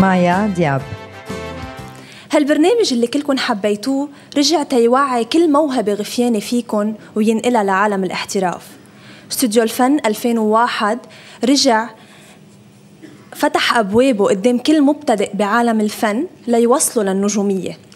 مايا دياب هالبرنامج اللي كلكن حبيتوه رجع تيوعي كل موهبة غفيانة فيكن وينقلها لعالم الاحتراف استوديو الفن 2001 رجع فتح أبوابه قدام كل مبتدئ بعالم الفن ليوصلوا للنجومية